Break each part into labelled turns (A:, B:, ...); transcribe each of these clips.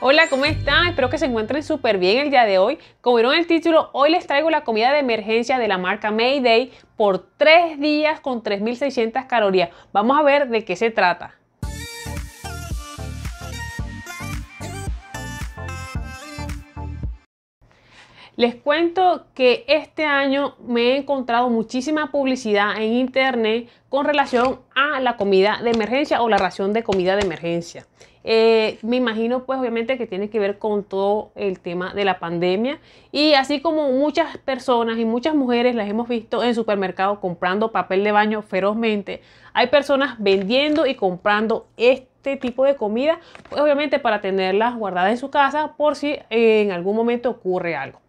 A: Hola, ¿cómo están? Espero que se encuentren súper bien el día de hoy. Como vieron el título, hoy les traigo la comida de emergencia de la marca Mayday por 3 días con 3.600 calorías. Vamos a ver de qué se trata. Les cuento que este año me he encontrado muchísima publicidad en internet con relación a la comida de emergencia o la ración de comida de emergencia. Eh, me imagino pues obviamente que tiene que ver con todo el tema de la pandemia y así como muchas personas y muchas mujeres las hemos visto en supermercados comprando papel de baño ferozmente, hay personas vendiendo y comprando este tipo de comida pues obviamente para tenerlas guardadas en su casa por si eh, en algún momento ocurre algo.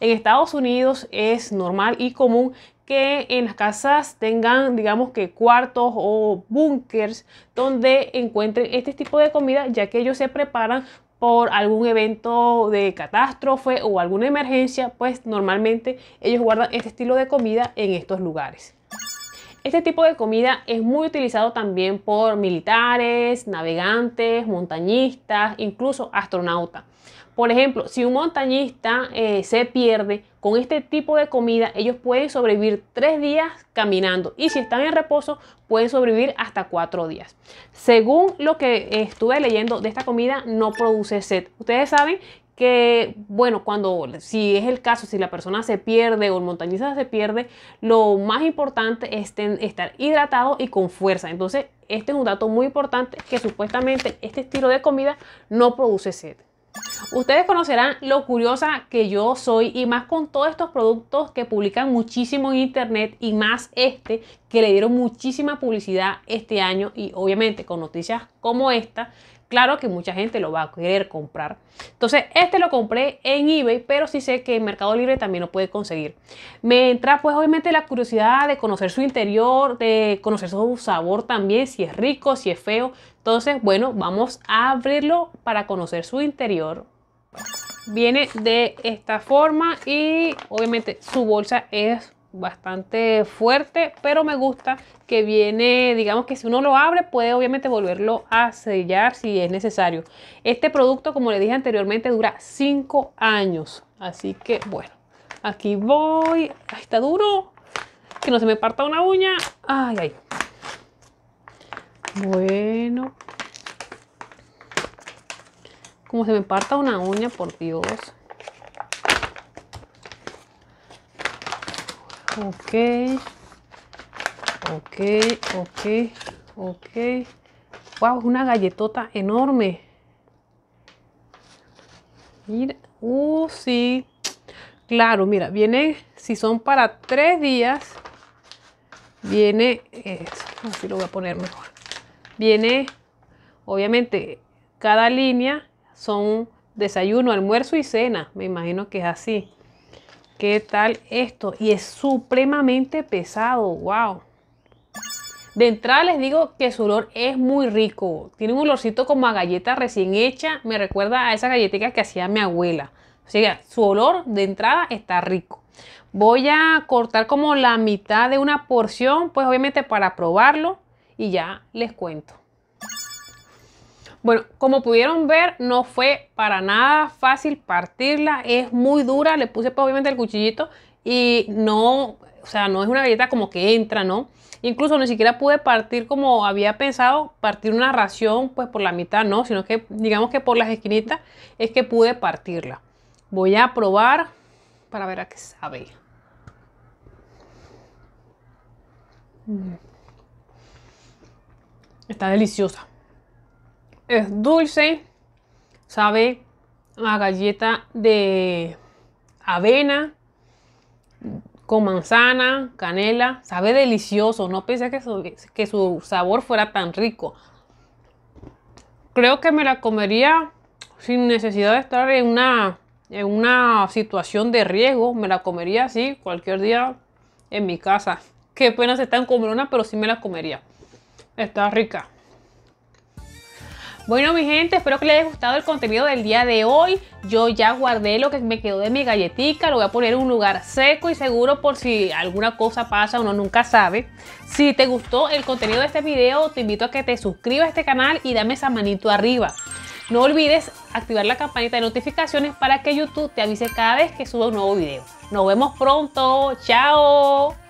A: En Estados Unidos es normal y común que en las casas tengan, digamos que cuartos o búnkers donde encuentren este tipo de comida, ya que ellos se preparan por algún evento de catástrofe o alguna emergencia, pues normalmente ellos guardan este estilo de comida en estos lugares. Este tipo de comida es muy utilizado también por militares, navegantes, montañistas, incluso astronautas. Por ejemplo, si un montañista eh, se pierde con este tipo de comida, ellos pueden sobrevivir tres días caminando y si están en reposo pueden sobrevivir hasta cuatro días. Según lo que eh, estuve leyendo de esta comida, no produce sed. Ustedes saben que, bueno, cuando, si es el caso, si la persona se pierde o el montañista se pierde, lo más importante es estar hidratado y con fuerza. Entonces, este es un dato muy importante que supuestamente este estilo de comida no produce sed. Ustedes conocerán lo curiosa que yo soy y más con todos estos productos que publican muchísimo en internet y más este que le dieron muchísima publicidad este año y obviamente con noticias como esta Claro que mucha gente lo va a querer comprar. Entonces, este lo compré en eBay, pero sí sé que en Mercado Libre también lo puede conseguir. Me entra pues obviamente la curiosidad de conocer su interior, de conocer su sabor también, si es rico, si es feo. Entonces, bueno, vamos a abrirlo para conocer su interior. Viene de esta forma y obviamente su bolsa es bastante fuerte, pero me gusta que viene, digamos que si uno lo abre, puede obviamente volverlo a sellar si es necesario. Este producto, como le dije anteriormente, dura 5 años. Así que bueno, aquí voy. está duro. Que no se me parta una uña. Ay, ay. Bueno. Como se me parta una uña, por Dios. Ok. Ok, ok, ok. Wow, es una galletota enorme. Mira, uh, sí. Claro, mira, viene, si son para tres días, viene, así lo voy a poner mejor. Viene, obviamente, cada línea son desayuno, almuerzo y cena. Me imagino que es así. ¿Qué tal esto? Y es supremamente pesado. ¡Wow! De entrada les digo que su olor es muy rico. Tiene un olorcito como a galleta recién hecha. Me recuerda a esa galletita que hacía mi abuela. O sea, su olor de entrada está rico. Voy a cortar como la mitad de una porción, pues obviamente para probarlo y ya les cuento. Bueno, como pudieron ver, no fue para nada fácil partirla. Es muy dura. Le puse pues, obviamente el cuchillito y no o sea, no es una galleta como que entra, ¿no? Incluso ni siquiera pude partir como había pensado, partir una ración pues por la mitad, ¿no? Sino que digamos que por las esquinitas es que pude partirla. Voy a probar para ver a qué sabe. Mm. Está deliciosa. Es dulce, sabe a galleta de avena, con manzana, canela, sabe delicioso, no pensé que su, que su sabor fuera tan rico. Creo que me la comería sin necesidad de estar en una, en una situación de riesgo, me la comería así cualquier día en mi casa. Qué pena están en una pero sí me la comería. Está rica. Bueno, mi gente, espero que les haya gustado el contenido del día de hoy. Yo ya guardé lo que me quedó de mi galletita. lo voy a poner en un lugar seco y seguro por si alguna cosa pasa, uno nunca sabe. Si te gustó el contenido de este video, te invito a que te suscribas a este canal y dame esa manito arriba. No olvides activar la campanita de notificaciones para que YouTube te avise cada vez que suba un nuevo video. Nos vemos pronto. Chao.